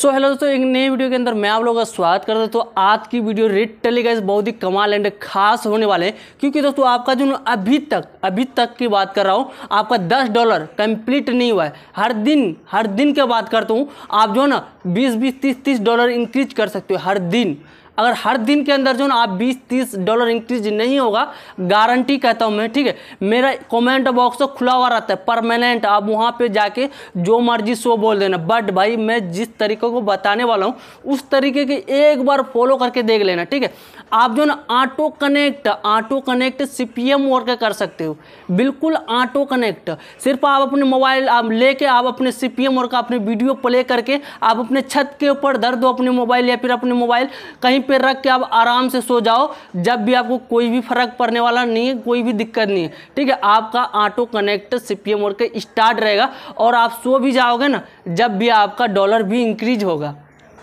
so hello दोस्तों एक नई वीडियो के अंदर मैं आप लोगों का स्वागत करता हूँ तो आज की वीडियो रेट टेलीगाइज बहुत ही कमाल एंड खास होने वाले हैं क्योंकि दोस्तों आपका जो अभी तक अभी तक की बात कर रहा हूँ आपका दस डॉलर कंप्लीट नहीं हुआ है हर दिन हर दिन की बात करता हूँ आप जो है ना बीस बीस तीस तीस डॉलर इंक्रीज कर सकते हो हर दिन अगर हर दिन के अंदर जो ना आप 20-30 डॉलर इंक्रीज नहीं होगा गारंटी कहता हूँ मैं ठीक है मेरा कमेंट बॉक्स तो खुला हुआ रहता है परमानेंट आप वहाँ पे जाके जो मर्जी सो बोल देना बट भाई मैं जिस तरीके को बताने वाला हूँ उस तरीके की एक बार फॉलो करके देख लेना ठीक है आप जो ना auto connect auto connect C P work कर सकते हो बिल्कुल ऑटो कनेक्ट सिर्फ आप अपने मोबाइल आप लेके आप अपने सी पी वर्क अपने वीडियो प्ले करके आप अपने छत के ऊपर दर्द हो अपने मोबाइल या फिर अपने मोबाइल कहीं पे रख के आप आराम से सो जाओ जब भी आपको कोई भी फ़र्क पड़ने वाला नहीं है कोई भी दिक्कत नहीं है ठीक है आपका ऑटो कनेक्ट सी पी के स्टार्ट रहेगा और आप सो भी जाओगे ना जब भी आपका डॉलर भी इंक्रीज होगा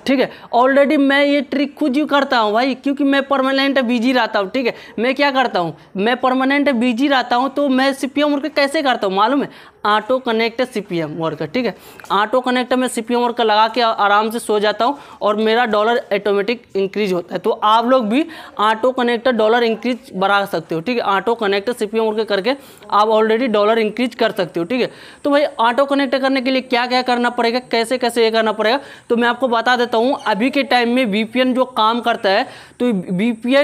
ठीक है ऑलरेडी मैं ये ट्रिक खुद ही करता हूँ भाई क्योंकि मैं परमानेंट बिजी रहता हूँ ठीक है मैं क्या करता हूँ मैं परमानेंट बिजी रहता हूँ तो मैं सी पी कैसे करता हूँ मालूम है auto connect C P M worker ठीक है ऑटो कनेक्ट में सी पी एम वर्कर लगा के आराम से सो जाता हूँ और मेरा डॉलर ऑटोमेटिक इंक्रीज होता है तो आप लोग भी ऑटो कनेक्ट डॉलर इंक्रीज बढ़ा सकते हो ठीक है auto connect C P worker करके आप ऑलरेडी डॉलर इंक्रीज कर सकते हो ठीक है तो भाई ऑटो कनेक्ट करने के लिए क्या क्या करना पड़ेगा कैसे कैसे ये करना पड़ेगा तो मैं आपको बता देता हूँ अभी के टाइम में वी जो काम करता है तो वी पी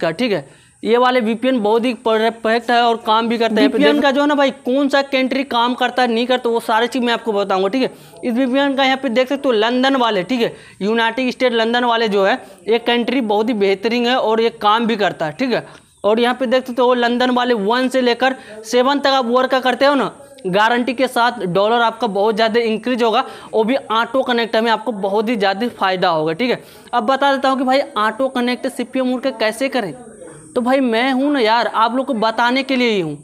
का ठीक है ये वाले वीपीएन बहुत ही परफेक्ट है और काम भी करता है वीपीएन का जो है ना भाई कौन सा कंट्री काम करता है नहीं करता वो सारी चीज़ मैं आपको बताऊंगा ठीक है इस वीपीएन का यहाँ पे देख सकते हो लंदन वाले ठीक है यूनाइटेड स्टेट लंदन वाले जो है ये कंट्री बहुत ही बेहतरीन है और ये काम भी करता है ठीक है और यहाँ पे देख सकते हो लंदन वाले वन से लेकर सेवन तक आप वर्क करते हो ना गारंटी के साथ डॉलर आपका बहुत ज़्यादा इंक्रीज होगा वो भी ऑटो कनेक्ट में आपको बहुत ही ज़्यादा फायदा होगा ठीक है अब बता देता हूँ कि भाई ऑटो कनेक्ट सी पी का कैसे करें तो भाई मैं हूँ ना यार आप लोग को बताने के लिए ही हूँ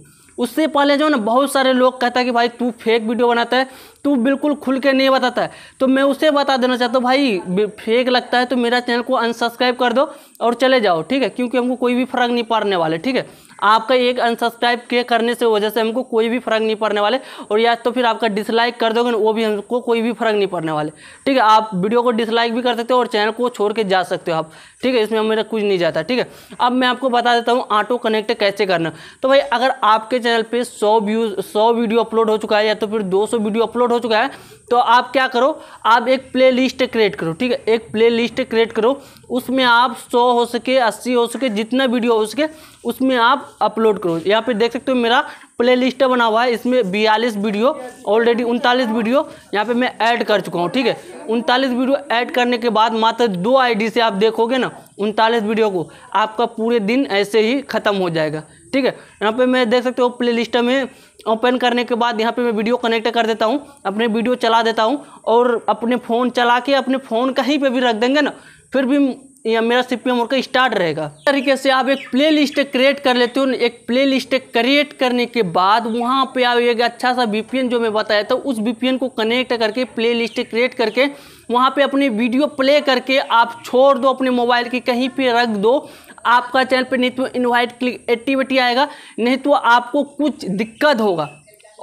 उससे पहले जो ना बहुत सारे लोग कहता है कि भाई तू फेक वीडियो बनाता है तू बिल्कुल खुल के नहीं बताता है तो मैं उसे बता देना चाहता हूँ भाई फेक लगता है तो मेरा चैनल को अनसब्सक्राइब कर दो और चले जाओ ठीक है क्योंकि हमको कोई भी फ़र्क नहीं पड़ने वाले ठीक है आपका एक अनसब्सक्राइब के करने से वजह से हमको कोई भी फ़र्क नहीं पड़ने वाले और या तो फिर आपका डिसलाइक कर दोगे वो भी हमको कोई भी फ़र्क नहीं पड़ने वाले ठीक है आप वीडियो को डिसलाइक भी कर सकते हो और चैनल को छोड़ के जा सकते हो आप ठीक है इसमें मेरा कुछ नहीं जाता ठीक है अब मैं आपको बता देता हूँ ऑटो कनेक्ट कैसे करना तो भाई अगर आपके चैनल पर सौ व्यूज़ सौ वीडियो अपलोड हो चुका है या तो फिर दो वीडियो अपलोड डाउनलोड हो चुका है तो आप क्या करो आप एक प्ले लिस्ट क्रिएट करो ठीक है एक प्ले लिस्ट क्रिएट करो उसमें आप सौ हो सके अस्सी हो सके जितना वीडियो हो सके उसमें आप अपलोड करो यहाँ पे देख सकते हो मेरा प्ले लिस्ट बना हुआ है इसमें बयालीस वीडियो ऑलरेडी उनतालीस वीडियो यहाँ पे मैं ऐड कर चुका हूँ ठीक है उनतालीस वीडियो ऐड करने के बाद मात्र दो आईडी से आप देखोगे ना उनतालीस वीडियो को आपका पूरे दिन ऐसे ही ख़त्म हो जाएगा ठीक है यहाँ पे मैं देख सकते हो प्ले लिस्ट में ओपन करने के बाद यहाँ पे मैं वीडियो कनेक्ट कर देता हूँ अपने वीडियो चला देता हूँ और अपने फ़ोन चला के अपने फ़ोन कहीं पे भी रख देंगे ना फिर भी या मेरा सी पी स्टार्ट रहेगा इस तरीके से आप एक प्ले लिस्ट क्रिएट कर लेते हो एक प्ले लिस्ट क्रिएट करने के बाद वहाँ पे आप एक अच्छा सा वी जो मैं बताया था उस वी को कनेक्ट करके प्ले लिस्ट क्रिएट करके वहाँ पे अपनी वीडियो प्ले करके आप छोड़ दो अपने मोबाइल की कहीं पे रख दो आपका चैनल पे नहीं तो इन्वाइट क्लिक एक्टिविटी आएगा नहीं तो आपको कुछ दिक्कत होगा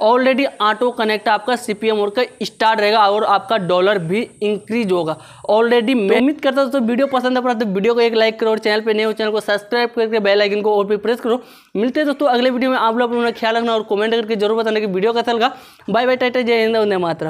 ऑलरेडी ऑटो कनेक्ट आपका सीपीएम मोड का स्टार्ट रहेगा और आपका डॉलर भी इंक्रीज होगा ऑलरेडी मैं उम्मीद करता हूँ तो वीडियो पसंद आ पड़ा तो वीडियो को एक लाइक करो और चैनल पर नए हो चैनल को सब्सक्राइब करके बेल आइकन को और भी प्रेस करो मिलते हैं दोस्तों अगले वीडियो में आप लोग अपना ख्याल रखना और कमेंट करके जरूर बताने की वीडियो कैसा लगा बाय बाय टाटा जय हिंद वंदे मातरम